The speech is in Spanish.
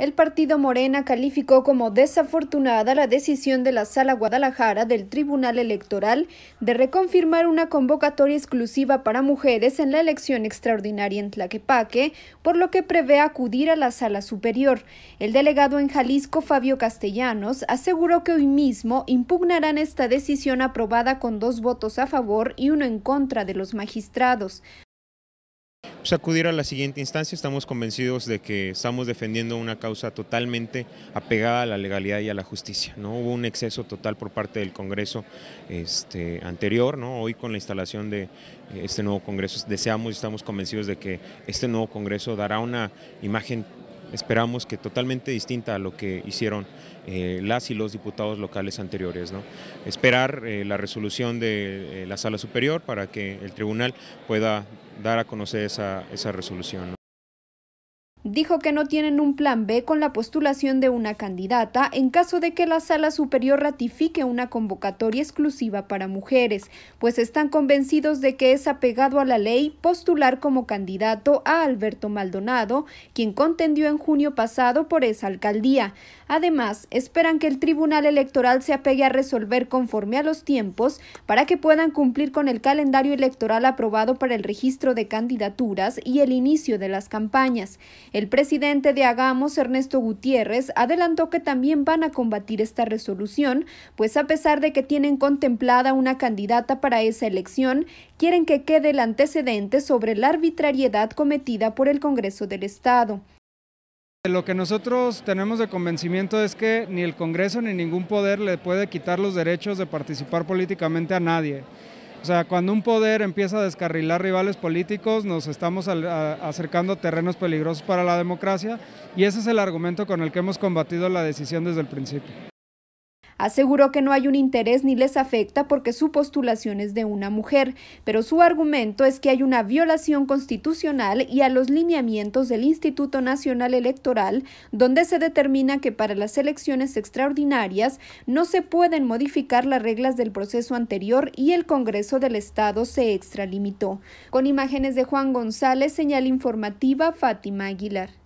El partido Morena calificó como desafortunada la decisión de la Sala Guadalajara del Tribunal Electoral de reconfirmar una convocatoria exclusiva para mujeres en la elección extraordinaria en Tlaquepaque, por lo que prevé acudir a la Sala Superior. El delegado en Jalisco, Fabio Castellanos, aseguró que hoy mismo impugnarán esta decisión aprobada con dos votos a favor y uno en contra de los magistrados acudir a la siguiente instancia. Estamos convencidos de que estamos defendiendo una causa totalmente apegada a la legalidad y a la justicia. ¿no? Hubo un exceso total por parte del Congreso este, anterior. ¿no? Hoy con la instalación de eh, este nuevo Congreso deseamos y estamos convencidos de que este nuevo Congreso dará una imagen esperamos que totalmente distinta a lo que hicieron eh, las y los diputados locales anteriores. ¿no? Esperar eh, la resolución de eh, la sala superior para que el tribunal pueda dar a conocer esa, esa resolución. Dijo que no tienen un plan B con la postulación de una candidata en caso de que la Sala Superior ratifique una convocatoria exclusiva para mujeres, pues están convencidos de que es apegado a la ley postular como candidato a Alberto Maldonado, quien contendió en junio pasado por esa alcaldía. Además, esperan que el Tribunal Electoral se apegue a resolver conforme a los tiempos para que puedan cumplir con el calendario electoral aprobado para el registro de candidaturas y el inicio de las campañas. El presidente de Hagamos, Ernesto Gutiérrez, adelantó que también van a combatir esta resolución, pues a pesar de que tienen contemplada una candidata para esa elección, quieren que quede el antecedente sobre la arbitrariedad cometida por el Congreso del Estado. Lo que nosotros tenemos de convencimiento es que ni el Congreso ni ningún poder le puede quitar los derechos de participar políticamente a nadie. O sea, cuando un poder empieza a descarrilar rivales políticos, nos estamos acercando a terrenos peligrosos para la democracia y ese es el argumento con el que hemos combatido la decisión desde el principio. Aseguró que no hay un interés ni les afecta porque su postulación es de una mujer, pero su argumento es que hay una violación constitucional y a los lineamientos del Instituto Nacional Electoral, donde se determina que para las elecciones extraordinarias no se pueden modificar las reglas del proceso anterior y el Congreso del Estado se extralimitó. Con imágenes de Juan González, señal informativa Fátima Aguilar.